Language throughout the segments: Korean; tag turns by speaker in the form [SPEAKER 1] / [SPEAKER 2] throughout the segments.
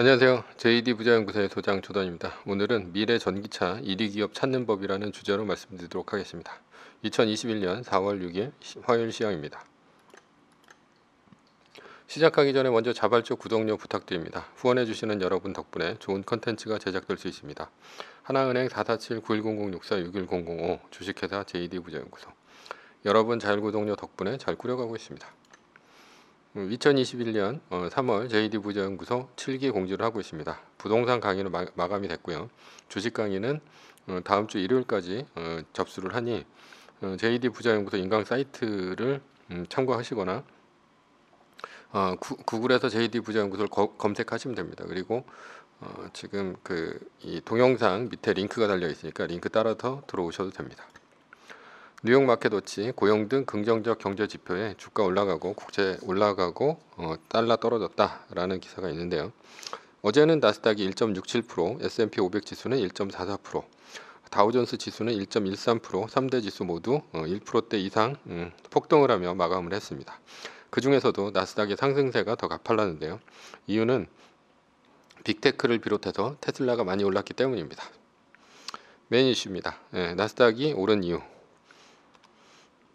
[SPEAKER 1] 안녕하세요. JD 부자연구소의 소장 조던입니다. 오늘은 미래 전기차 1위 기업 찾는 법이라는 주제로 말씀드리도록 하겠습니다. 2021년 4월 6일 화요일 시황입니다. 시작하기 전에 먼저 자발적 구독료 부탁드립니다. 후원해주시는 여러분 덕분에 좋은 컨텐츠가 제작될 수 있습니다. 하나은행 4 4 7 9 1 0 0 6 4 6 1 0 5 주식회사 JD 부자연구소 여러분 자율구독료 덕분에 잘 꾸려가고 있습니다. 2021년 3월 JD 부자연구소 7기 공지를 하고 있습니다. 부동산 강의는 마, 감이 됐고요. 주식 강의는 어, 다음 주 일요일까지 어, 접수를 하니 JD 어, 부자연구소 인강 사이트를 음, 참고하시거나 구, 구글에서 JD 부자연구소를 검색하시면 됩니다. 그리고 지금 그 동영상 밑에 링크가 달려 있으니까 링크 따라서 들어오셔도 됩니다. 뉴욕 마켓 워치 고용 등 긍정적 경제 지표에 주가 올라가고 국제 올라가고 어, 달러 떨어졌다라는 기사가 있는데요. 어제는 나스닥이 1.67%, S&P 500 지수는 1.44%, 다우존스 지수는 1.13%, 3대 지수 모두 1%대 어, 이상 음, 폭등을 하며 마감을 했습니다. 그 중에서도 나스닥의 상승세가 더 가팔랐는데요. 이유는 빅테크를 비롯해서 테슬라가 많이 올랐기 때문입니다. 메인 이슈입니다. 예, 나스닥이 오른 이유.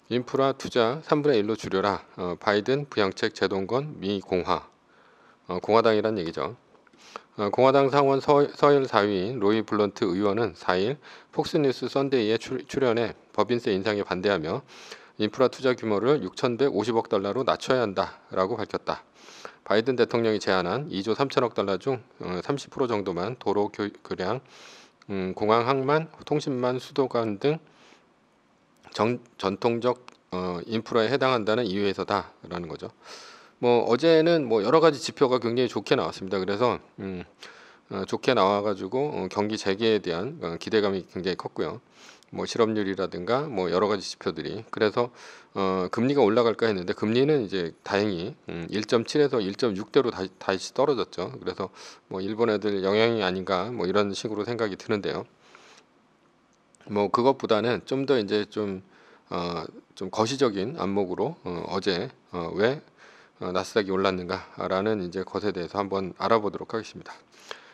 [SPEAKER 1] 인프라 투자 3분의 1로 줄여라. 어, 바이든 부양책 제동건 미 공화 어, 공화당이란 얘기죠. 어, 공화당 상원 서, 서열 4위인 로이 블런트 의원은 4일 폭스뉴스 선데이에 출, 연해 법인세 인상에 반대하며 인프라 투자 규모를 6,150억 달러로 낮춰야 한다라고 밝혔다. 바이든 대통령이 제안한 2조 3천억 달러 중 30% 어, 정도만 도로 교, 량 음, 공항 항만, 통신만, 수도관 등 정, 전통적 어, 인프라에 해당한다는 이유에서다라는 거죠. 뭐 어제는 뭐 여러 가지 지표가 굉장히 좋게 나왔습니다. 그래서 음, 어, 좋게 나와가지고 어, 경기 재개에 대한 어, 기대감이 굉장히 컸고요. 뭐 실업률이라든가 뭐 여러 가지 지표들이 그래서 어, 금리가 올라갈까 했는데 금리는 이제 다행히 음, 1.7에서 1.6대로 다시, 다시 떨어졌죠. 그래서 뭐 일본 애들 영향이 아닌가 뭐 이런 식으로 생각이 드는데요. 뭐 그것보다는 좀 더 이제 좀 어, 좀 거시적인 안목으로 어, 어제 어, 왜 어, 나스닥이 올랐는가라는 이제 것에 대해서 한번 알아보도록 하겠습니다.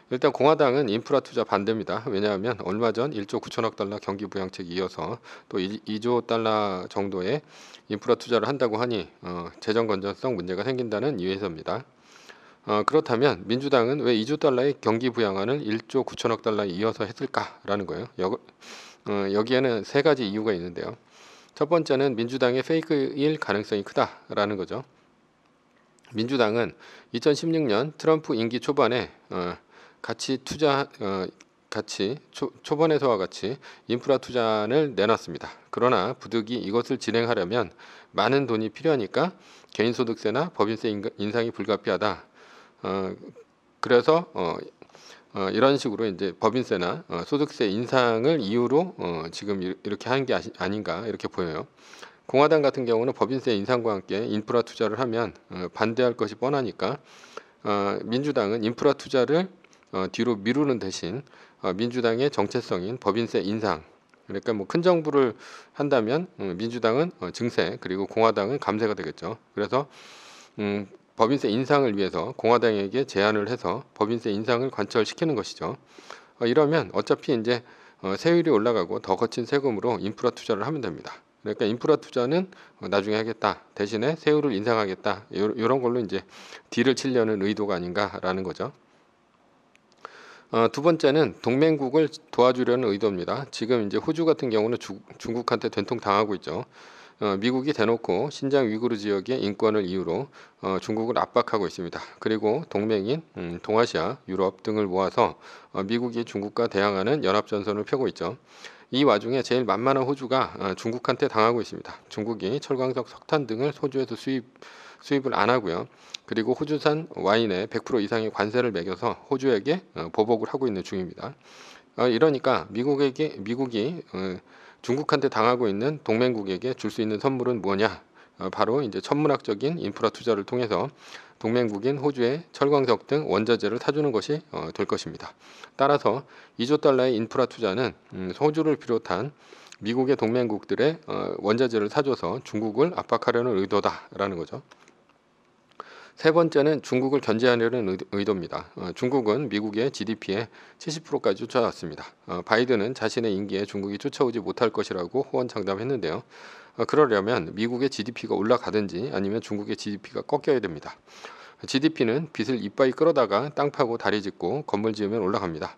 [SPEAKER 1] 일단 공화당은 인프라 투자 반대입니다. 왜냐하면 얼마 전 1조 9천억 달러 경기 부양책 이어서 또 2조 달러 정도의 인프라 투자를 한다고 하니 어, 재정 건전성 문제가 생긴다는 이유에서입니다. 어, 그렇다면 민주당은 왜 2조 달러의 경기 부양안을 1조 9천억 달러에 이어서 했을까라는 거예요. 여, 어, 여기에는 세 가지 이유가 있는데요. 첫 번째는 민주당의 페이크일 가능성이 크다라는 거죠. 민주당은 2016년 트럼프 임기 초반에 어, 같이 투자 어, 같이 초, 초반에서와 같이 인프라 투자를 내놨습니다. 그러나 부득이 이것을 진행하려면 많은 돈이 필요하니까 개인소득세나 법인세 인상이 불가피하다. 어, 그래서 어, 어, 이런 식으로 이제 법인세나 어, 소득세 인상을 이유로 어, 지금 이렇게 한게 아시, 아닌가 이렇게 보여요. 공화당 같은 경우는 법인세 인상과 함께 인프라 투자를 하면 어, 반대할 것이 뻔하니까 어, 민주당은 인프라 투자를 어, 뒤로 미루는 대신 어, 민주당의 정체성인 법인세 인상 그러니까 뭐 큰 정부를 한다면 어, 민주당은 어, 증세 그리고 공화당은 감세가 되겠죠. 그래서 음, 법인세 인상을 위해서 공화당에게 제안을 해서 법인세 인상을 관철시키는 것이죠. 어, 이러면 어차피 이제 어, 세율이 올라가고 더 거친 세금으로 인프라 투자를 하면 됩니다. 그러니까 인프라 투자는 어, 나중에 하겠다 대신에 세율을 인상하겠다 이런 걸로 이제 딜을 치려는 의도가 아닌가라는 거죠. 어, 두 번째는 동맹국을 도와주려는 의도입니다. 지금 이제 호주 같은 경우는 주, 중국한테 된통 당하고 있죠. 어, 미국이 대놓고 신장 위구르 지역의 인권을 이유로 어, 중국을 압박하고 있습니다. 그리고 동맹인 음, 동아시아, 유럽 등을 모아서 어, 미국이 중국과 대항하는 연합전선을 펴고 있죠. 이 와중에 제일 만만한 호주가 중국한테 당하고 있습니다. 중국이 철광석 석탄 등을 호주에서 수입 수입을 안 하고요. 그리고 호주산 와인에 100% 이상의 관세를 매겨서 호주에게 보복을 하고 있는 중입니다. 이러니까 미국에게 미국이 중국한테 당하고 있는 동맹국에게 줄 수 있는 선물은 뭐냐? 어, 바로 이제 천문학적인 인프라 투자를 통해서 동맹국인 호주의 철광석 등 원자재를 사주는 것이 어, 될 것입니다. 따라서 2조 달러의 인프라 투자는 음, 호주를 비롯한 미국의 동맹국들의 어, 원자재를 사줘서 중국을 압박하려는 의도다라는 거죠. 세 번째는 중국을 견제하려는 의도입니다. 어, 중국은 미국의 GDP의 70%까지 쫓아왔습니다. 어, 바이든은 자신의 임기에 중국이 쫓아오지 못할 것이라고 호언장담했는데요. 어, 그러려면 미국의 GDP가 올라가든지 아니면 중국의 GDP가 꺾여야 됩니다. GDP는 빚을 이빨이 끌어다가 땅 파고 다리 짓고 건물 지으면 올라갑니다.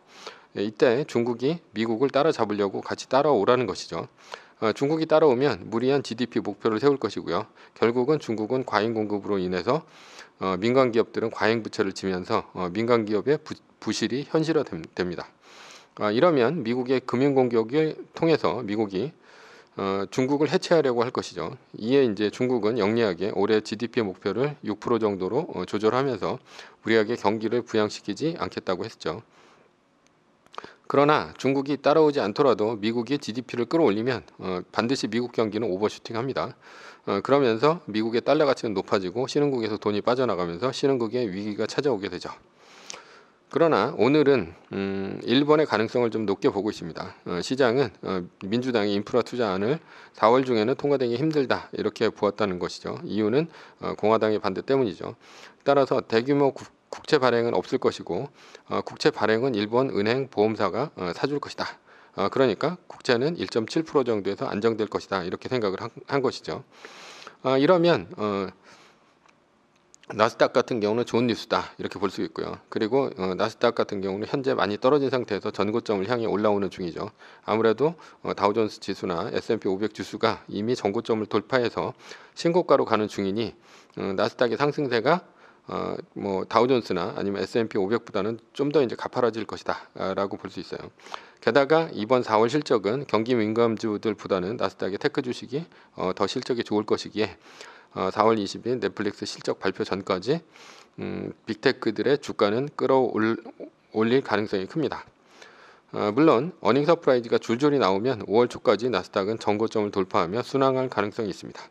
[SPEAKER 1] 예, 이때 중국이 미국을 따라잡으려고 같이 따라오라는 것이죠. 어, 중국이 따라오면 무리한 GDP 목표를 세울 것이고요. 결국은 중국은 과잉 공급으로 인해서 어, 민간 기업들은 과잉 부채를 지면서 어, 민간 기업의 부실이 현실화됩니다. 이러면 미국의 금융 공격을 통해서 미국이 어, 중국을 해체하려고 할 것이죠. 이에 이제 중국은 영리하게 올해 GDP 목표를 6% 정도로 어, 조절하면서 무리하게 경기를 부양시키지 않겠다고 했죠. 그러나 중국이 따라오지 않더라도 미국이 GDP를 끌어올리면 어, 반드시 미국 경기는 오버슈팅합니다. 어, 그러면서 미국의 달러 가치는 높아지고 신흥국에서 돈이 빠져나가면서 신흥국의 위기가 찾아오게 되죠. 그러나 오늘은 음, 일본의 가능성을 좀 높게 보고 있습니다. 어, 시장은 민주당이 인프라 투자안을 4월 중에는 통과되기 힘들다 이렇게 보았다는 것이죠. 이유는 공화당의 반대 때문이죠. 따라서 대규모 국, 국채 발행은 없을 것이고 어, 국채 발행은 일본 은행 보험사가 어, 사줄 것이다. 어, 그러니까 국채는 1.7% 정도에서 안정될 것이다 이렇게 생각을 한, 한 것이죠. 어, 이러면 어, 나스닥 같은 경우는 좋은 뉴스다 이렇게 볼 수 있고요. 그리고 어, 나스닥 같은 경우는 현재 많이 떨어진 상태에서 전고점을 향해 올라오는 중이죠. 아무래도 어, 다우존스 지수나 S&P 500 지수가 이미 전고점을 돌파해서 신고가로 가는 중이니 어, 나스닥의 상승세가 어, 뭐 다우존스나 아니면 S&P 500보다는 좀 더 이제 가파라질 것이다라고 볼 수 있어요. 게다가 이번 4월 실적은 경기 민감주들보다는 나스닥의 테크 주식이 어, 더 실적이 좋을 것이기에 어, 4월 20일 넷플릭스 실적 발표 전까지 음, 빅테크들의 주가는 끌어올릴 가능성이 큽니다. 어, 물론 어닝 서프라이즈가 줄줄이 나오면 5월 초까지 나스닥은 전고점을 돌파하며 순항할 가능성이 있습니다.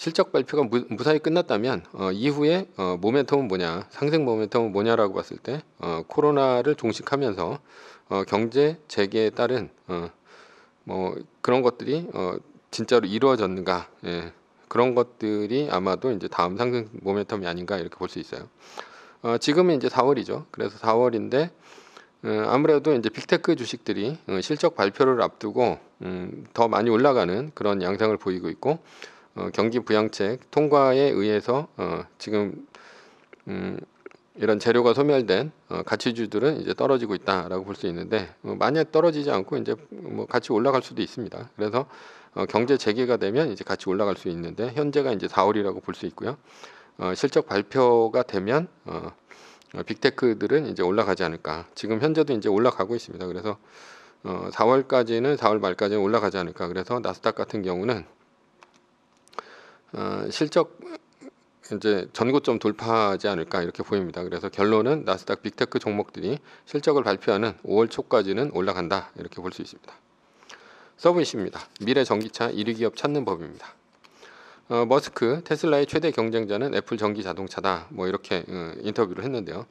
[SPEAKER 1] 실적 발표가 무, 사히 끝났다면 어, 이후에 어, 모멘텀은 뭐냐 상승 모멘텀은 뭐냐라고 봤을 때 어, 코로나를 종식하면서 어, 경제 재개에 따른 어, 뭐 그런 것들이 어, 진짜로 이루어졌는가 예, 그런 것들이 아마도 이제 다음 상승 모멘텀이 아닌가 이렇게 볼 수 있어요. 어, 지금은 이제 4월이죠. 그래서 4월인데 음, 어, 아무래도 이제 빅테크 주식들이 음, 실적 발표를 앞두고 음, 더 많이 올라가는 그런 양상을 보이고 있고 어, 경기 부양책 통과에 의해서 어, 지금 음, 이런 재료가 소멸된 어, 가치주들은 이제 떨어지고 있다라고 볼 수 있는데 어, 많이 떨어지지 않고 이제 뭐 같이 올라갈 수도 있습니다. 그래서 어, 경제 재개가 되면 이제 같이 올라갈 수 있는데 현재가 이제 4월이라고 볼 수 있고요. 어, 실적 발표가 되면 어, 빅테크들은 이제 올라가지 않을까. 지금 현재도 이제 올라가고 있습니다. 그래서 어, 4월까지는 4월 말까지는 올라가지 않을까. 그래서 나스닥 같은 경우는 어, 실적 이제 전고점 돌파하지 않을까 이렇게 보입니다. 그래서 결론은 나스닥 빅테크 종목들이 실적을 발표하는 5월 초까지는 올라간다 이렇게 볼 수 있습니다. 서브이시입니다. 미래 전기차 1위 기업 찾는 법입니다. 어, 머스크 테슬라의 최대 경쟁자는 애플 전기 자동차다 뭐 이렇게 음, 인터뷰를 했는데요.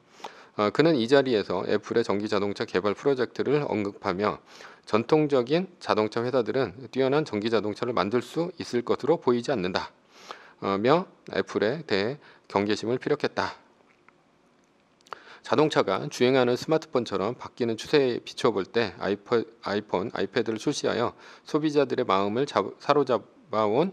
[SPEAKER 1] 어, 그는 이 자리에서 애플의 전기 자동차 개발 프로젝트를 언급하며 전통적인 자동차 회사들은 뛰어난 전기 자동차를 만들 수 있을 것으로 보이지 않는다 며 애플에 대해 경계심을 피력했다. 자동차가 주행하는 스마트폰처럼 바뀌는 추세에 비춰볼 때 아이폰, 아이패드를 출시하여 소비자들의 마음을 사로잡아온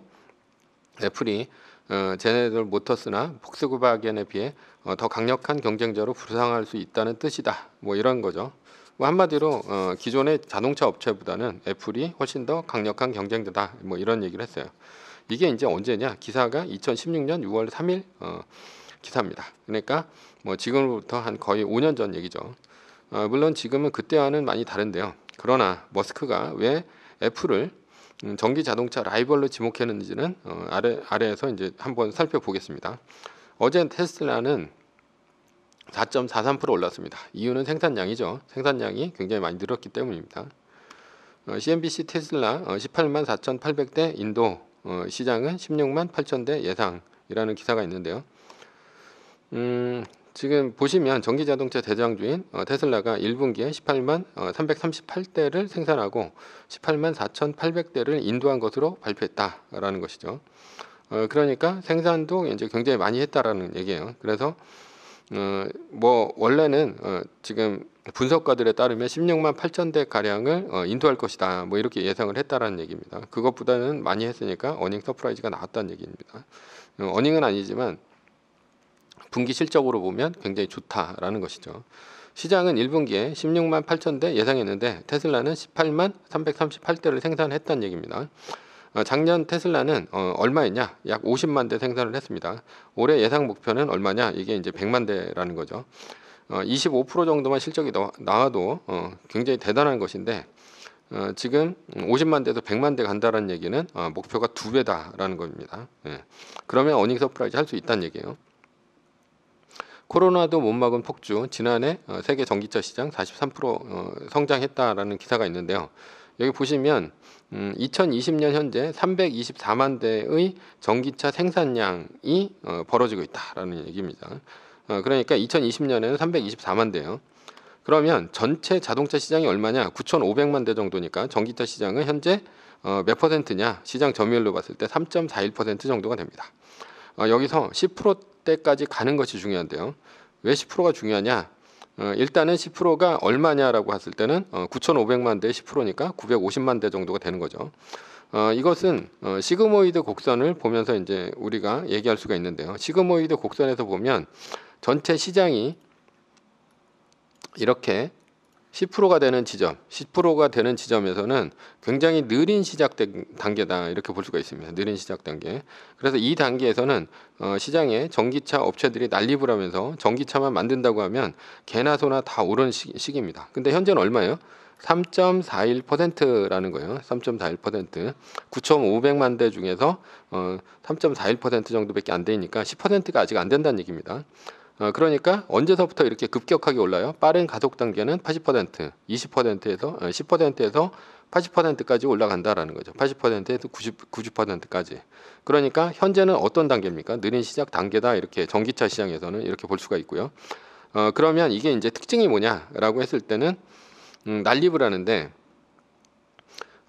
[SPEAKER 1] 애플이 어, 제네럴 모터스나 폭스바겐에 비해 어, 더 강력한 경쟁자로 부상할 수 있다는 뜻이다. 뭐 이런 거죠. 뭐 한마디로 어, 기존의 자동차 업체보다는 애플이 훨씬 더 강력한 경쟁자다. 뭐 이런 얘기를 했어요. 이게 이제 언제냐? 기사가 2016년 6월 3일 어, 기사입니다. 그러니까 뭐 지금부터 한 거의 5년 전 얘기죠. 어, 물론 지금은 그때와는 많이 다른데요. 그러나 머스크가 왜 애플을 음, 전기 자동차 라이벌로 지목했는지는 어, 아래 아래에서 이제 한번 살펴보겠습니다. 어제 테슬라는 4.43% 올랐습니다. 이유는 생산량이죠. 생산량이 굉장히 많이 늘었기 때문입니다. CNBC 어, 테슬라 18만 어, 4,800대 인도 어, 시장은 16만 8천 대 예상이라는 기사가 있는데요. 음, 지금 보시면 전기자동차 대장주인 어, 테슬라가 1분기에 18만 어, 338대를 생산하고 18만 4,800대를 인도한 것으로 발표했다라는 것이죠. 어, 그러니까 생산도 이제 굉장히 많이 했다라는 얘기예요. 그래서 어뭐 원래는 어 지금 분석가들에 따르면 16만 8천 대 가량을 어 인도할 것이다. 뭐 이렇게 예상을 했다라는 얘기입니다. 그것보다는 많이 했으니까 어닝 서프라이즈가 나왔다는 얘기입니다. 어, 어닝은 아니지만 분기 실적으로 보면 굉장히 좋다라는 것이죠. 시장은 1분기에 16만 8천 대 예상했는데 테슬라는 18만 338대를 생산했다는 얘기입니다. 어, 작년 테슬라는 어, 얼마였냐? 약 50만 대 생산을 했습니다. 올해 예상 목표는 얼마냐? 이게 이제 100만 대라는 거죠. 25% 어, 정도만 실적이 나와도 굉장히 대단한 것인데 어, 지금 50만 대에서 100만 대 간다라는 얘기는 어, 목표가 두 배다라는 겁니다. 예. 그러면 어닝 서프라이즈 할 수 있다는 얘기예요. 코로나도 못 막은 폭주 지난해 세계 전기차 시장 43% 성장했다라는 기사가 있는데요. 여기 보시면 음, 2020년 현재 324만 대의 전기차 생산량이 어, 벌어지고 있다라는 얘기입니다. 어, 그러니까 2020년에는 324만 대요. 그러면 전체 자동차 시장이 얼마냐? 9,500만 대 정도니까 전기차 시장은 현재 어, 몇 퍼센트냐? 시장 점유율로 봤을 때 3.41% 정도가 됩니다. 어, 여기서 10%대까지 가는 것이 중요한데요. 왜 10%가 중요하냐? 어, 일단은 10%가 얼마냐라고 했을 때는 9,500만 어, 대 10%니까 950만 대 정도가 되는 거죠. 어, 이것은 어, 시그모이드 곡선을 보면서 이제 우리가 얘기할 수가 있는데요. 시그모이드 곡선에서 보면 전체 시장이 이렇게 10%가 되는 지점, 10%가 되는 지점에서는 굉장히 느린 시작 단계다 이렇게 볼 수가 있습니다. 느린 시작 단계. 그래서 이 단계에서는 어, 시장에 전기차 업체들이 난립을 하면서 전기차만 만든다고 하면 개나 소나 다 오른 시, 시기입니다. 근데 현재는 얼마예요? 3.41%라는 거예요. 3.41%. 9,500만 대 중에서 어, 3.41% 정도밖에 안 되니까 10%가 아직 안 된다는 얘기입니다. 어, 그러니까 언제서부터 이렇게 급격하게 올라요? 빠른 가속 단계는 80%, 20%에서 10%에서 80%까지 올라간다라는 거죠. 80%에서 90, 90%까지. 그러니까 현재는 어떤 단계입니까? 느린 시작 단계다 이렇게 전기차 시장에서는 이렇게 볼 수가 있고요. 어, 그러면 이게 이제 특징이 뭐냐라고 했을 때는 음, 난립을 하는데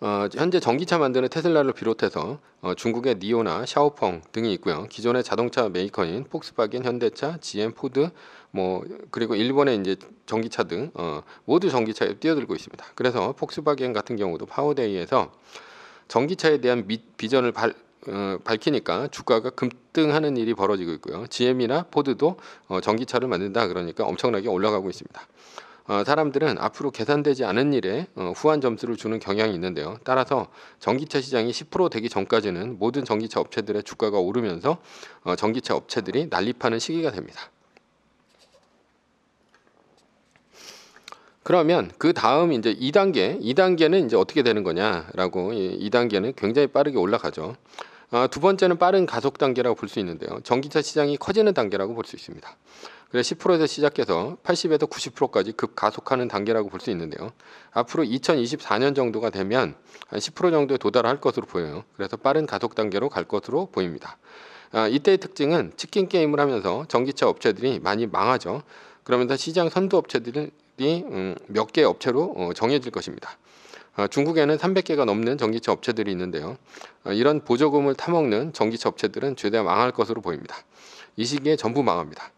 [SPEAKER 1] 어, 현재 전기차 만드는 테슬라를 비롯해서 어, 중국의 니오나 샤오펑 등이 있고요. 기존의 자동차 메이커인 폭스바겐, 현대차, GM, 포드, 뭐 그리고 일본의 이제 전기차 등 어, 모두 전기차에 뛰어들고 있습니다. 그래서 폭스바겐 같은 경우도 파워데이에서 전기차에 대한 미, 비전을 발, 어, 밝히니까 주가가 급등하는 일이 벌어지고 있고요. GM이나 포드도 어, 전기차를 만든다 그러니까 엄청나게 올라가고 있습니다. 어, 사람들은 앞으로 계산되지 않은 일에 어, 후한 점수를 주는 경향이 있는데요. 따라서 전기차 시장이 10% 되기 전까지는 모든 전기차 업체들의 주가가 오르면서 어, 전기차 업체들이 난립하는 시기가 됩니다. 그러면 그 다음 이제 2단계, 2단계는 이제 어떻게 되는 거냐라고 2단계는 굉장히 빠르게 올라가죠. 두 번째는 빠른 가속 단계라고 볼 수 있는데요. 전기차 시장이 커지는 단계라고 볼 수 있습니다. 그래서 10%에서 시작해서 80에서 90%까지 급가속하는 단계라고 볼 수 있는데요. 앞으로 2024년 정도가 되면 한10% 정도에 도달할 것으로 보여요. 그래서 빠른 가속 단계로 갈 것으로 보입니다. 아, 이때의 특징은 치킨 게임을 하면서 전기차 업체들이 많이 망하죠. 그러면서 시장 선두 업체들이 음, 몇개 업체로 어, 정해질 것입니다. 아, 중국에는 300개가 넘는 전기차 업체들이 있는데요. 아, 이런 보조금을 타먹는 전기차 업체들은 최대한 망할 것으로 보입니다. 이 시기에 전부 망합니다.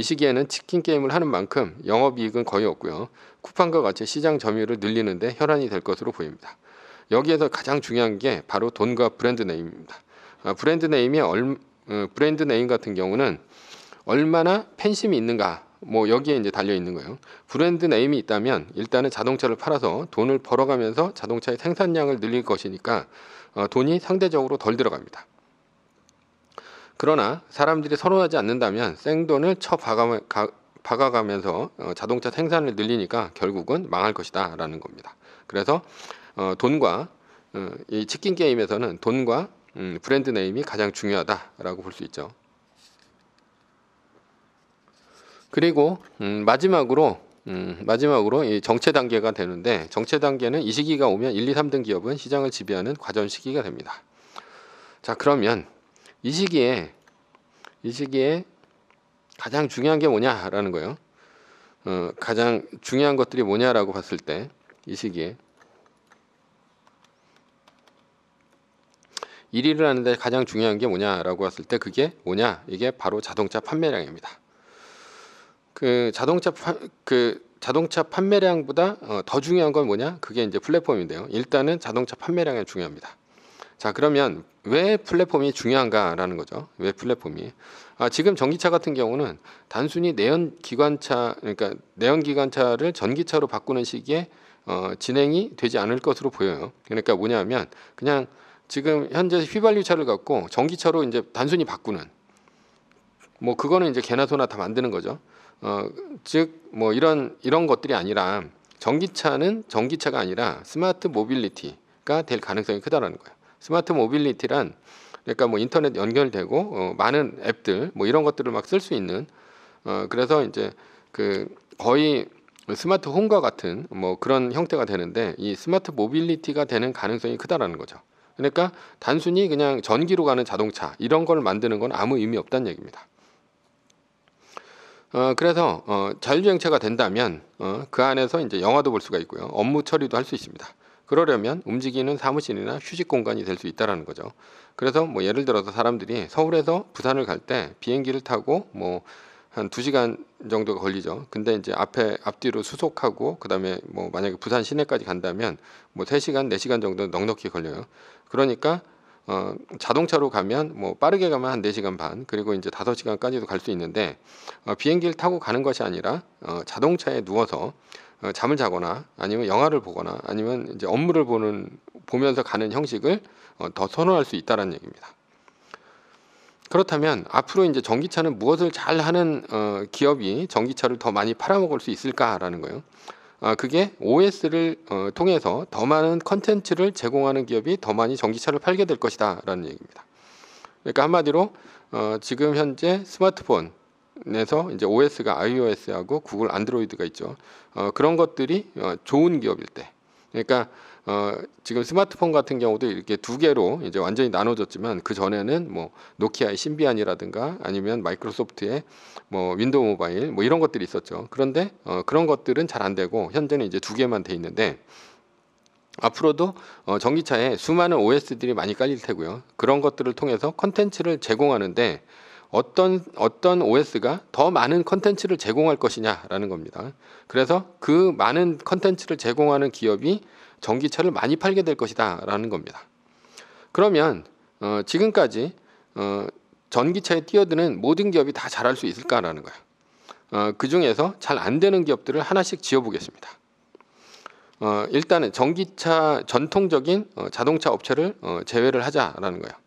[SPEAKER 1] 이 시기에는 치킨 게임을 하는 만큼 영업이익은 거의 없고요. 쿠팡과 같이 시장 점유율을 늘리는데 혈안이 될 것으로 보입니다. 여기에서 가장 중요한 게 바로 돈과 브랜드 네임입니다. 아, 브랜드 네임이 얼, 어, 브랜드 네임 같은 경우는 얼마나 팬심이 있는가 뭐 여기에 이제 달려 있는 거예요. 브랜드 네임이 있다면 일단은 자동차를 팔아서 돈을 벌어가면서 자동차의 생산량을 늘릴 것이니까 어, 돈이 상대적으로 덜 들어갑니다. 그러나 사람들이 선호하지 않는다면 생돈을 쳐박아가면서 어, 자동차 생산을 늘리니까 결국은 망할 것이다 라는 겁니다. 그래서 어, 돈과 어, 이 치킨 게임에서는 돈과 음, 브랜드 네임이 가장 중요하다라고 볼 수 있죠. 그리고 음, 마지막으로 음, 마지막으로 이 정체 단계가 되는데 정체 단계는 이 시기가 오면 1, 2, 3등 기업은 시장을 지배하는 과전 시기가 됩니다. 자 그러면 이 시기에 이 시기에 가장 중요한 게 뭐냐라는 거예요. 어, 가장 중요한 것들이 뭐냐라고 봤을 때 이 시기에 1위를 하는데 가장 중요한 게 뭐냐라고 봤을때 그게 뭐냐 이게 바로 자동차 판매량입니다. 그 자동차 파, 그 자동차 판매량보다 어, 더 중요한 건 뭐냐 그게 이제 플랫폼인데요. 일단은 자동차 판매량이 중요합니다. 자, 그러면 왜 플랫폼이 중요한가라는 거죠. 왜 플랫폼이? 아, 지금 전기차 같은 경우는 단순히 내연 기관차 그러니까 내연 기관차를 전기차로 바꾸는 시기에 어, 진행이 되지 않을 것으로 보여요. 그러니까 뭐냐면 그냥 지금 현재 휘발유차를 갖고 전기차로 이제 단순히 바꾸는 뭐 그거는 이제 개나 소나 다 만드는 거죠. 어, 즉 뭐 이런 이런 것들이 아니라 전기차는 전기차가 아니라 스마트 모빌리티가 될 가능성이 크다라는 거예요. 스마트 모빌리티란 그러니까 뭐 인터넷 연결되고 어, 많은 앱들 뭐 이런 것들을 막 쓸 수 있는 어, 그래서 이제 그 거의 스마트 홈과 같은 뭐 그런 형태가 되는데 이 스마트 모빌리티가 되는 가능성이 크다라는 거죠. 그러니까 단순히 그냥 전기로 가는 자동차 이런 걸 만드는 건 아무 의미 없다는 얘기입니다. 어, 그래서 어, 자율주행차가 된다면 어, 그 안에서 이제 영화도 볼 수가 있고요, 업무 처리도 할 수 있습니다. 그러려면 움직이는 사무실이나 휴식 공간이 될 수 있다라는 거죠. 그래서 뭐 예를 들어서 사람들이 서울에서 부산을 갈 때 비행기를 타고 뭐 한 두시간 정도가 걸리죠. 근데 이제 앞에 앞뒤로 수속하고 그다음에 뭐 만약에 부산 시내까지 간다면 뭐 세시간네시간 네 정도 넉넉히 걸려요. 그러니까 어, 자동차로 가면 뭐 빠르게 가면 한 네시간반 그리고 이제 다섯 시간까지도 갈 수 있는데 어, 비행기를 타고 가는 것이 아니라 어, 자동차에 누워서 어, 잠을 자거나 아니면 영화를 보거나 아니면 이제 업무를 보는 보면서 가는 형식을 어, 더 선호할 수 있다라는 얘기입니다. 그렇다면 앞으로 이제 전기차는 무엇을 잘 하는 어, 기업이 전기차를 더 많이 팔아먹을 수 있을까라는 거예요. 아, 그게 OS를 어, 통해서 더 많은 컨텐츠를 제공하는 기업이 더 많이 전기차를 팔게 될 것이다라는 얘기입니다. 그러니까 한마디로 어, 지금 현재 스마트폰 에서 이제 OS가 iOS하고 구글 안드로이드가 있죠. 어, 그런 것들이 어, 좋은 기업일 때. 그러니까 어, 지금 스마트폰 같은 경우도 이렇게 두 개로 이제 완전히 나눠졌지만 그 전에는 뭐 노키아의 신비안이라든가 아니면 마이크로소프트의 뭐 윈도우 모바일 뭐 이런 것들이 있었죠. 그런데 어, 그런 것들은 잘 안 되고 현재는 이제 두 개만 돼 있는데 앞으로도 어, 전기차에 수많은 OS들이 많이 깔릴 테고요. 그런 것들을 통해서 컨텐츠를 제공하는데 어떤 어떤 OS가 더 많은 컨텐츠를 제공할 것이냐라는 겁니다. 그래서 그 많은 컨텐츠를 제공하는 기업이 전기차를 많이 팔게 될 것이다라는 겁니다. 그러면 어, 지금까지 어, 전기차에 뛰어드는 모든 기업이 다 잘할 수 있을까라는 거예요. 어, 그 중에서 잘 안 되는 기업들을 하나씩 지어보겠습니다. 어, 일단은 전기차 전통적인 어, 자동차 업체를 어, 제외를 하자라는 거예요.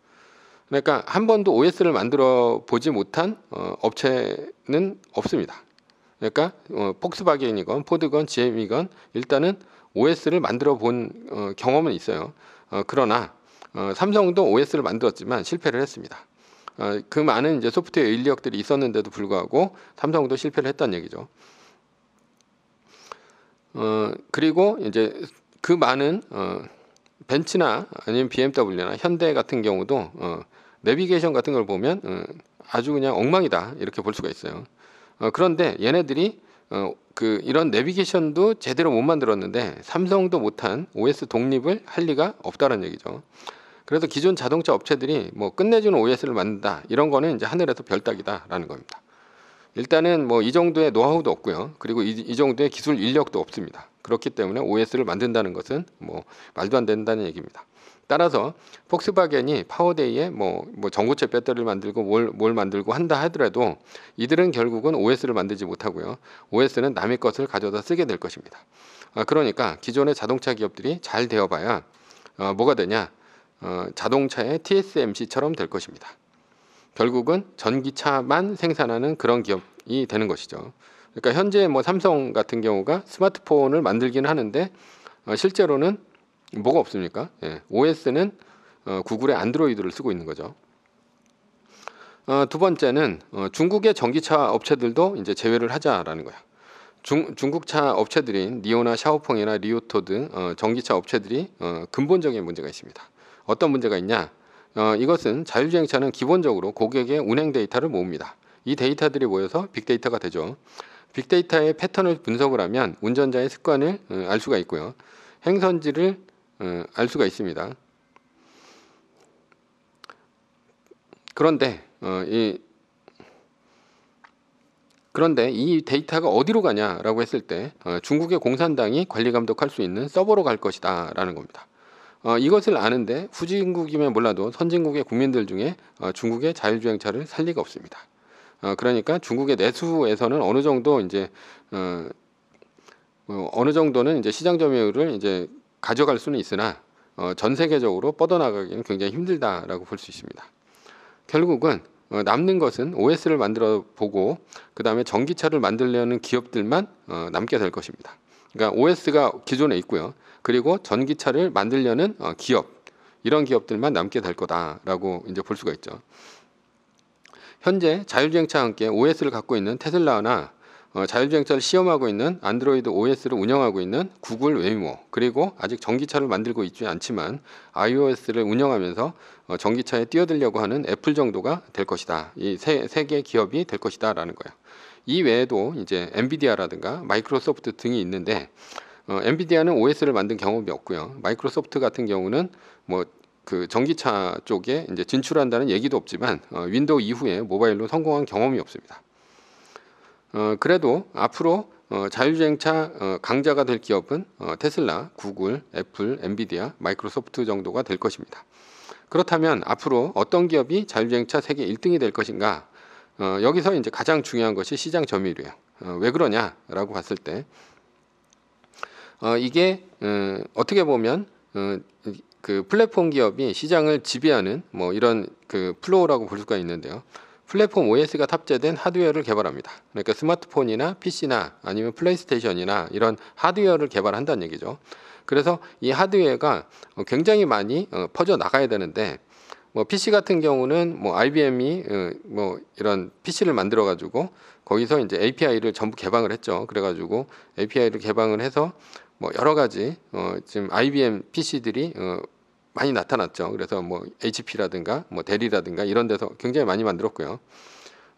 [SPEAKER 1] 그러니까 한 번도 OS를 만들어 보지 못한 어, 업체는 없습니다. 그러니까 어, 폭스바겐이건 포드건 GM이건 일단은 OS를 만들어 본 어, 경험은 있어요. 그러나 삼성도 OS를 만들었지만 실패를 했습니다. 그 많은 이제 소프트웨어 인력들이 있었는데도 불구하고 삼성도 실패를 했다는 얘기죠. 그리고 이제 그 많은 벤츠나 아니면 BMW나 현대 같은 경우도 어, 내비게이션 같은 걸 보면 어, 아주 그냥 엉망이다 이렇게 볼 수가 있어요. 어, 그런데 얘네들이 어, 그 이런 내비게이션도 제대로 못 만들었는데 삼성도 못한 OS 독립을 할 리가 없다는 얘기죠. 그래서 기존 자동차 업체들이 뭐 끝내주는 OS를 만든다 이런 거는 이제 하늘에서 별따기다라는 겁니다. 일단은 뭐 이 정도의 노하우도 없고요. 그리고 이, 이, 정도의 기술 인력도 없습니다. 그렇기 때문에 OS를 만든다는 것은 뭐 말도 안 된다는 얘기입니다. 따라서 폭스바겐이 파워데이에 뭐, 뭐전구체 배터리를 만들고 뭘, 뭘 만들고 한다 하더라도 이들은 결국은 OS를 만들지 못하고요. OS는 남의 것을 가져다 쓰게 될 것입니다. 아, 그러니까 기존의 자동차 기업들이 잘 되어봐야 어, 뭐가 되냐? 어, 자동차의 TSMC처럼 될 것입니다. 결국은 전기차만 생산하는 그런 기업이 되는 것이죠. 그러니까 현재 뭐 삼성 같은 경우가 스마트폰을 만들긴 하는데 어, 실제로는 뭐가 없습니까? 예, OS는 어, 구글의 안드로이드를 쓰고 있는 거죠. 어, 두 번째는 어, 중국의 전기차 업체들도 이제 제외를 하자라는 거야. 중, 중국차 업체들인 니오나 샤오펑이나 리오토 등 어, 전기차 업체들이 어, 근본적인 문제가 있습니다. 어떤 문제가 있냐? 어, 이것은 자율주행차는 기본적으로 고객의 운행 데이터를 모읍니다. 이 데이터들이 모여서 빅데이터가 되죠. 빅데이터의 패턴을 분석을 하면 운전자의 습관을 어, 알 수가 있고요. 행선지를 어, 알 수가 있습니다. 그런데 어, 이 그런데 이 데이터가 어디로 가냐라고 했을 때 어, 중국의 공산당이 관리 감독할 수 있는 서버로 갈 것이다라는 겁니다. 어, 이것을 아는데 후진국이면 몰라도 선진국의 국민들 중에 어, 중국의 자율주행차를 살 리가 없습니다. 어, 그러니까 중국의 내수에서는 어느 정도 이제 어, 어 느 정도는 이제 시장 점유율을 이제 가져갈 수는 있으나 어, 전 세계적으로 뻗어나가기는 굉장히 힘들다라고 볼 수 있습니다. 결국은 어, 남는 것은 OS를 만들어 보고 그 다음에 전기차를 만들려는 기업들만 어, 남게 될 것입니다. 그러니까 OS가 기존에 있고요. 그리고 전기차를 만들려는 어, 기업 이런 기업들만 남게 될 거다라고 이제 볼 수가 있죠. 현재 자율주행차와 함께 OS를 갖고 있는 테슬라나 어, 자율주행차를 시험하고 있는 안드로이드 OS를 운영하고 있는 구글 웨이모 그리고 아직 전기차를 만들고 있지 않지만 iOS를 운영하면서 어, 전기차에 뛰어들려고 하는 애플 정도가 될 것이다. 이 세개 기업이 될 것이다 라는 거예요. 이 외에도 이제 엔비디아라든가 마이크로소프트 등이 있는데 어, 엔비디아는 OS를 만든 경험이 없고요. 마이크로소프트 같은 경우는 뭐 그 전기차 쪽에 이제 진출한다는 얘기도 없지만 어, 윈도우 이후에 모바일로 성공한 경험이 없습니다. 어, 그래도 앞으로 어, 자율주행차 어, 강자가 될 기업은 어, 테슬라, 구글, 애플, 엔비디아, 마이크로소프트 정도가 될 것입니다. 그렇다면 앞으로 어떤 기업이 자율주행차 세계 1등이 될 것인가? 어, 여기서 이제 가장 중요한 것이 시장 점유율이에요. 어, 왜 그러냐라고 봤을 때 어, 이게 음, 어떻게 보면 음, 그 플랫폼 기업이 시장을 지배하는 뭐 이런 그 플로우라고 볼 수가 있는데요. 플랫폼 OS가 탑재된 하드웨어를 개발합니다. 그러니까 스마트폰이나 PC나 아니면 플레이스테이션이나 이런 하드웨어를 개발한다는 얘기죠. 그래서 이 하드웨어가 굉장히 많이 어, 퍼져 나가야 되는데 뭐 PC 같은 경우는 뭐 IBM이 어, 뭐 이런 PC를 만들어 가지고 거기서 이제 API를 전부 개방을 했죠. 그래 가지고 API를 개방을 해서 뭐 여러 가지 어 지금 IBM PC들이 어 많이 나타났죠. 그래서 뭐 HP라든가 뭐 대리라든가 이런 데서 굉장히 많이 만들었고요.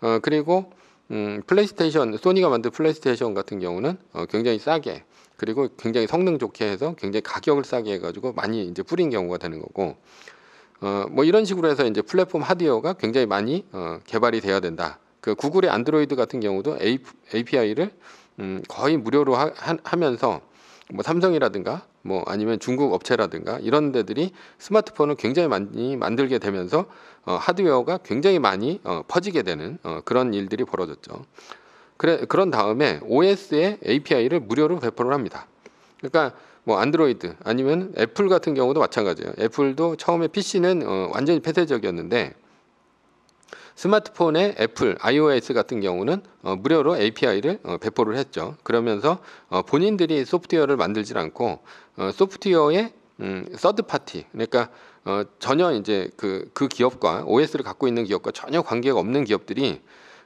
[SPEAKER 1] 어, 그리고 음, 플레이스테이션 소니가 만든 플레이스테이션 같은 경우는 어, 굉장히 싸게 그리고 굉장히 성능 좋게 해서 굉장히 가격을 싸게 해가지고 많이 이제 뿌린 경우가 되는 거고 어, 뭐 이런 식으로 해서 이제 플랫폼 하드웨어가 굉장히 많이 어, 개발이 돼야 된다. 그 구글의 안드로이드 같은 경우도 A, API를 음, 거의 무료로 하, 하 면서뭐 삼성이라든가 뭐 아니면 중국 업체라든가 이런 데들이 스마트폰을 굉장히 많이 만들게 되면서 어, 하드웨어가 굉장히 많이 어, 퍼지게 되는 어, 그런 일들이 벌어졌죠. 그래, 그런 다음에 OS의 API를 무료로 배포를 합니다. 그러니까 뭐 안드로이드 아니면 애플 같은 경우도 마찬가지예요. 애플도 처음에 PC는 어, 완전히 폐쇄적이었는데 스마트폰의 애플, iOS 같은 경우는 어, 무료로 API를 어, 배포를 했죠. 그러면서 어, 본인들이 소프트웨어를 만들지 않고 어, 소프트웨어의 음, 서드 파티 그러니까 어, 전혀 이제 그그 그 기업과 OS를 갖고 있는 기업과 전혀 관계가 없는 기업들이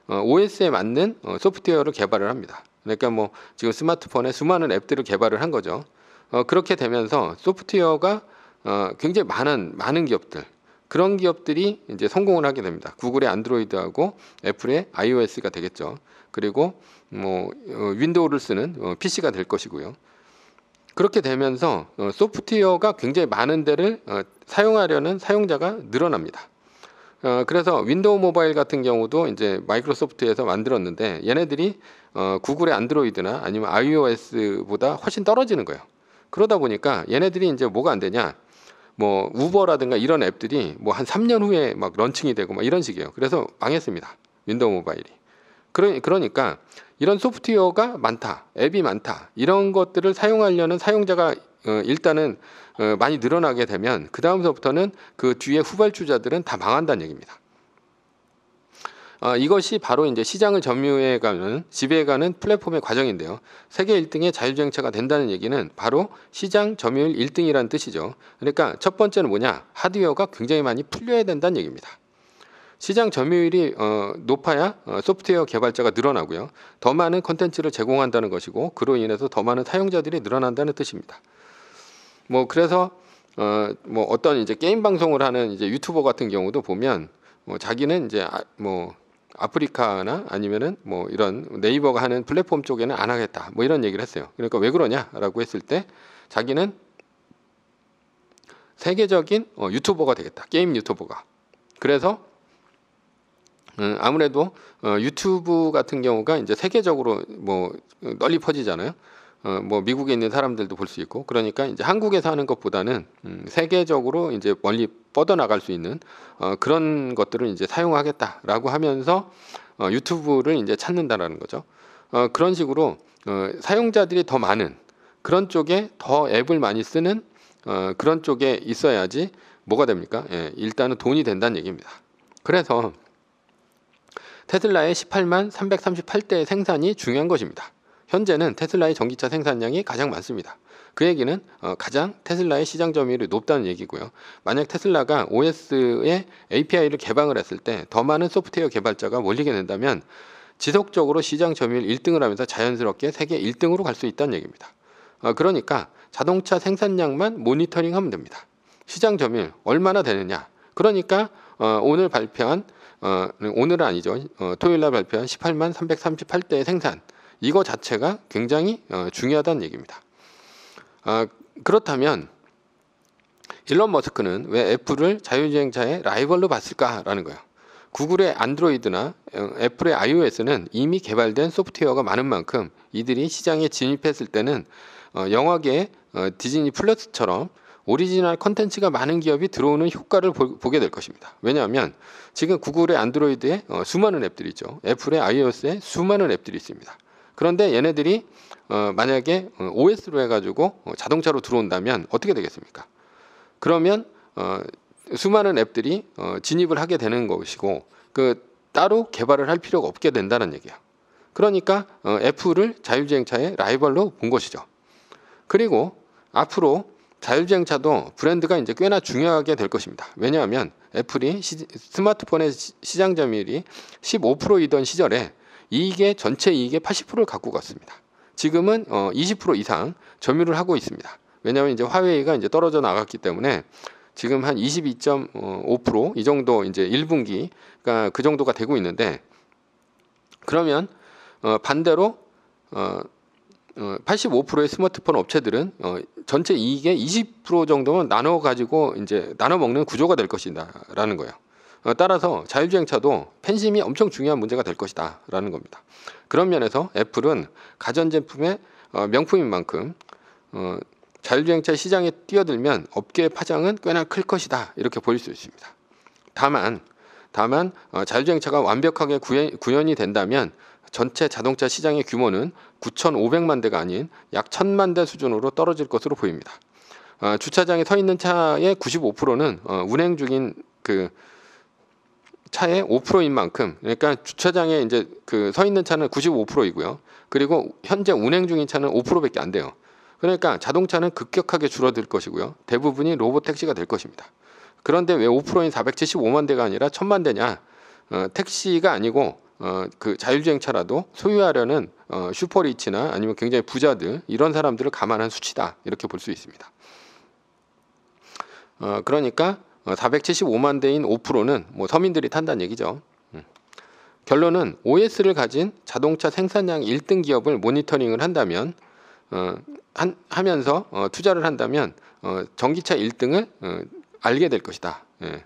[SPEAKER 1] 어, OS에 맞는 어, 소프트웨어를 개발을 합니다. 그러니까 뭐 지금 스마트폰에 수많은 앱들을 개발을 한 거죠. 어, 그렇게 되면서 소프트웨어가 어, 굉장히 많은 많은 기업들 그런 기업들이 이제 성공을 하게 됩니다. 구글의 안드로이드하고 애플의 iOS가 되겠죠. 그리고 뭐 어, 윈도우를 쓰는 PC가 어, 될 것이고요. 그렇게 되면서 어, 소프트웨어가 굉장히 많은 데를 사용하려는 사용자가 늘어납니다. 그래서 윈도우 모바일 같은 경우도 이제 마이크로소프트에서 만들었는데 얘네들이 구글의 안드로이드나 아니면 iOS보다 훨씬 떨어지는 거예요. 그러다 보니까 얘네들이 이제 뭐가 안 되냐? 뭐 우버라든가 이런 앱들이 뭐한 3년 후에 막 런칭이 되고 막 이런 식이에요. 그래서 망했습니다. 윈도우 모바일이. 그러, 니 그러니까 이런 소프트웨어가 많다, 앱이 많다 이런 것들을 사용하려는 사용자가 어, 일단은 어, 많이 늘어나게 되면 그 다음서부터는 그 뒤에 후발주자들은 다 망한다는 얘기입니다. 아, 이것이 바로 이제 시장을 점유해가는 지배해가는 플랫폼의 과정인데요. 세계 1등의 자율주행차가 된다는 얘기는 바로 시장 점유율 1등이라는 뜻이죠. 그러니까 첫 번째는 뭐냐? 하드웨어가 굉장히 많이 풀려야 된다는 얘기입니다. 시장 점유율이 어, 높아야 어, 소프트웨어 개발자가 늘어나고요. 더 많은 컨텐츠를 제공한다는 것이고 그로 인해서 더 많은 사용자들이 늘어난다는 뜻입니다. 뭐 그래서 어, 뭐 어떤 이제 게임 방송을 하는 이제 유튜버 같은 경우도 보면 뭐 자기는 이제 아, 뭐 아프리카나 아니면은 뭐 이런 네이버가 하는 플랫폼 쪽에는 안 하겠다 뭐 이런 얘기를 했어요. 그러니까 왜 그러냐라고 했을 때 자기는 세계적인 어, 유튜버가 되겠다 게임 유튜버가 그래서 음, 아무래도 어, 유튜브 같은 경우가 이제 세계적으로 뭐 어, 널리 퍼지잖아요. 어, 뭐 미국에 있는 사람들도 볼 수 있고 그러니까 이제 한국에서 하는 것보다는 음, 세계적으로 이제 멀리 뻗어 나갈 수 있는 어, 그런 것들을 이제 사용하겠다라고 하면서 어, 유튜브를 이제 찾는다라는 거죠. 어, 그런 식으로 어, 사용자들이 더 많은 그런 쪽에 더 앱을 많이 쓰는 어, 그런 쪽에 있어야지 뭐가 됩니까? 예, 일단은 돈이 된다는 얘기입니다. 그래서 테슬라의 18만 3 3 8대 생산이 중요한 것입니다. 현재는 테슬라의 전기차 생산량이 가장 많습니다. 그 얘기는 어, 가장 테슬라의 시장 점유율이 높다는 얘기고요. 만약 테슬라가 OS의 API를 개방을 했을 때 더 많은 소프트웨어 개발자가 몰리게 된다면 지속적으로 시장 점유율 1등을 하면서 자연스럽게 세계 1등으로 갈 수 있다는 얘기입니다. 어, 그러니까 자동차 생산량만 모니터링하면 됩니다. 시장 점유율 얼마나 되느냐. 그러니까 어, 오늘 발표한 오늘은 아니죠. 토요일 날 발표한 18만 338대의 생산 이거 자체가 굉장히 어, 중요하다는 얘기입니다. 아, 그렇다면 일론 머스크는 왜 애플을 자율주행차의 라이벌로 봤을까라는 거예요. 구글의 안드로이드나 어, 애플의 iOS는 이미 개발된 소프트웨어가 많은 만큼 이들이 시장에 진입했을 때는 어, 영화계 디즈니 플러스처럼 오리지널 컨텐츠가 많은 기업이 들어오는 효과를 보, 게될 것입니다. 왜냐하면 지금 구글의 안드로이드에 수많은 앱들이 있죠. 애플의 iOS에 수많은 앱들이 있습니다. 그런데 얘네들이 어, 만약에 어, OS로 해가지고 어, 자동차로 들어온다면 어떻게 되겠습니까? 그러면 어, 수많은 앱들이 어, 진입을 하게 되는 것이고 그 따로 개발을 할 필요가 없게 된다는 얘기야. 그러니까 어, 애플을 자율주행차의 라이벌로 본 것이죠. 그리고 앞으로 자율주행차도 브랜드가 이제 꽤나 중요하게 될 것입니다. 왜냐하면 애플이 시, 스마트폰의 시, 장 점유율이 15%이던 시절에 이익의 전체 이익의 80%를 갖고 갔습니다. 지금은 어20% 이상 점유를 하고 있습니다. 왜냐하면 이제 화웨이가 이제 떨어져 나갔기 때문에 지금 한 22.5%이 정도 이제 1분기 그그 정도가 되고 있는데 그러면 어 반대로 어 85%의 어, 스마트폰 업체들은 어, 전체 이익의 20% 정도는 나눠 가지고 이제 나눠 먹는 구조가 될 것이다라는 거예요. 어, 따라서 자율주행차도 팬심이 엄청 중요한 문제가 될 것이다 라는 겁니다. 그런 면에서 애플은 가전제품의 어, 명품인 만큼 어, 자율주행차 시장에 뛰어들면 업계의 파장은 꽤나 클 것이다 이렇게 보일 수 있습니다. 다만 다만 자율주행차가 완벽하게 구현, 이 된다면 전체 자동차 시장의 규모는 9,500만 대가 아닌 약 1,000만 대 수준으로 떨어질 것으로 보입니다. 주차장에 서 있는 차의 95%는 운행 중인 그 차의 5%인 만큼 그러니까 주차장에 이제 그 서 있는 차는 95%이고요. 그리고 현재 운행 중인 차는 5%밖에 안 돼요. 그러니까 자동차는 급격하게 줄어들 것이고요. 대부분이 로봇 택시가 될 것입니다. 그런데 왜 5%인 475만 대가 아니라 1000만 대냐? 어, 택시가 아니고 어, 그 자율주행차라도 소유하려는 어, 슈퍼리치나 아니면 굉장히 부자들 이런 사람들을 감안한 수치다 이렇게 볼 수 있습니다. 어, 그러니까 475만 어, 대인 5%는 뭐 서민들이 탄다는 얘기죠. 음. 결론은 OS를 가진 자동차 생산량 1등 기업을 모니터링을 한다면 어, 한, 하면서 어, 투자를 한다면 어, 전기차 1등을 어, 알게 될 것이다. 예.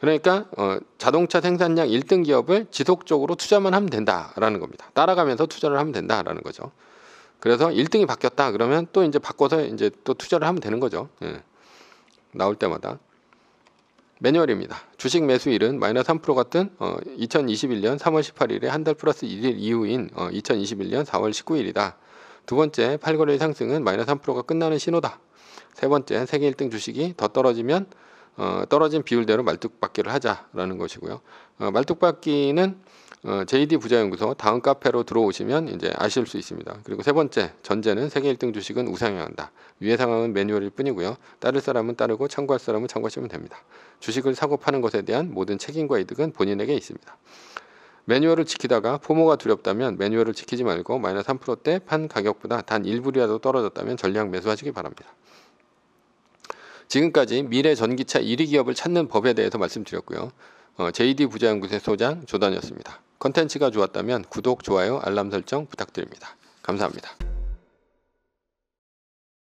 [SPEAKER 1] 그러니까 어, 자동차 생산량 1등 기업을 지속적으로 투자만 하면 된다라는 겁니다. 따라가면서 투자를 하면 된다라는 거죠. 그래서 1등이 바뀌었다 그러면 또 이제 바꿔서 이제 또 투자를 하면 되는 거죠. 예. 나올 때마다. 매뉴얼입니다. 주식 매수일은 마이너스 3% 같은 어, 2021년 3월 18일에 한 달 플러스 1일 이후인 어, 2021년 4월 19일이다. 두 번째, 팔거래의 상승은 마이너스 3%가 끝나는 신호다. 세 번째, 세계 1등 주식이 더 떨어지면 어, 떨어진 비율대로 말뚝박기를 하자라는 것이고요. 어, 말뚝박기는 어, JD 부자연구소 다음 카페로 들어오시면 이제 아실 수 있습니다. 그리고 세 번째 전제는 세계 1등 주식은 우상향한다. 위의 상황은 매뉴얼일 뿐이고요. 따를 사람은 따르고 참고할 사람은 참고하시면 됩니다. 주식을 사고 파는 것에 대한 모든 책임과 이득은 본인에게 있습니다. 매뉴얼을 지키다가 포모가 두렵다면 매뉴얼을 지키지 말고 마이너스 3%대 판 가격보다 단 1불이라도 떨어졌다면 전량 매수하시기 바랍니다. 지금까지 미래 전기차 1위 기업을 찾는 법에 대해서 말씀드렸고요. 어, JD 부자연구소 소장 조단이었습니다. 컨텐츠가 좋았다면 구독, 좋아요, 알람 설정 부탁드립니다. 감사합니다.